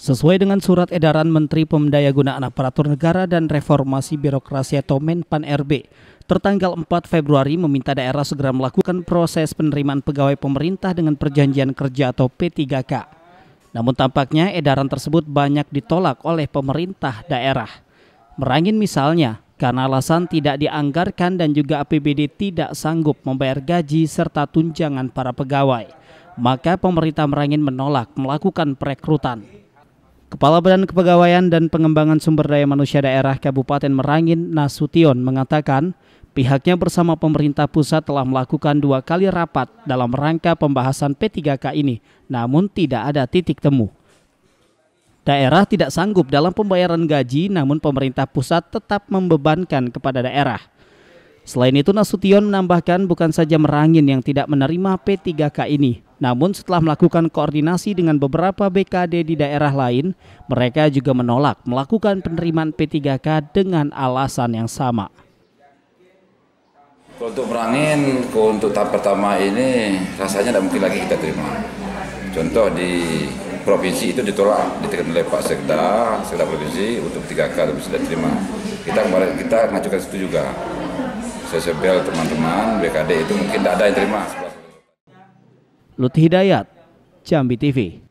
Sesuai dengan surat edaran Menteri Pemdayagunaan Aparatur Negara dan Reformasi Birokrasi atau Menpan RB, tertanggal 4 Februari meminta daerah segera melakukan proses penerimaan pegawai pemerintah dengan perjanjian kerja atau P3K. Namun tampaknya edaran tersebut banyak ditolak oleh pemerintah daerah. Merangin misalnya, karena alasan tidak dianggarkan dan juga APBD tidak sanggup membayar gaji serta tunjangan para pegawai. Maka pemerintah Merangin menolak melakukan perekrutan. Kepala Badan Kepegawaian dan Pengembangan Sumber Daya Manusia Daerah Kabupaten Merangin, Nasution, mengatakan pihaknya bersama pemerintah pusat telah melakukan dua kali rapat dalam rangka pembahasan P3K ini, namun tidak ada titik temu. Daerah tidak sanggup dalam pembayaran gaji, namun pemerintah pusat tetap membebankan kepada daerah. Selain itu, Nasution menambahkan bukan saja Merangin yang tidak menerima P3K ini, namun setelah melakukan koordinasi dengan beberapa BKD di daerah lain, mereka juga menolak melakukan penerimaan P3K dengan alasan yang sama. Untuk merangin, untuk tahap pertama ini rasanya tidak mungkin lagi kita terima. Contoh di provinsi itu ditolak, diterima oleh Pak Sekda, Sekda Provinsi untuk 3K tapi sudah terima. Kita kemarin kita ngajukan itu juga. Saya sebel teman-teman BKD itu mungkin tidak ada yang terima. Lut Hidayat, Jambi TV.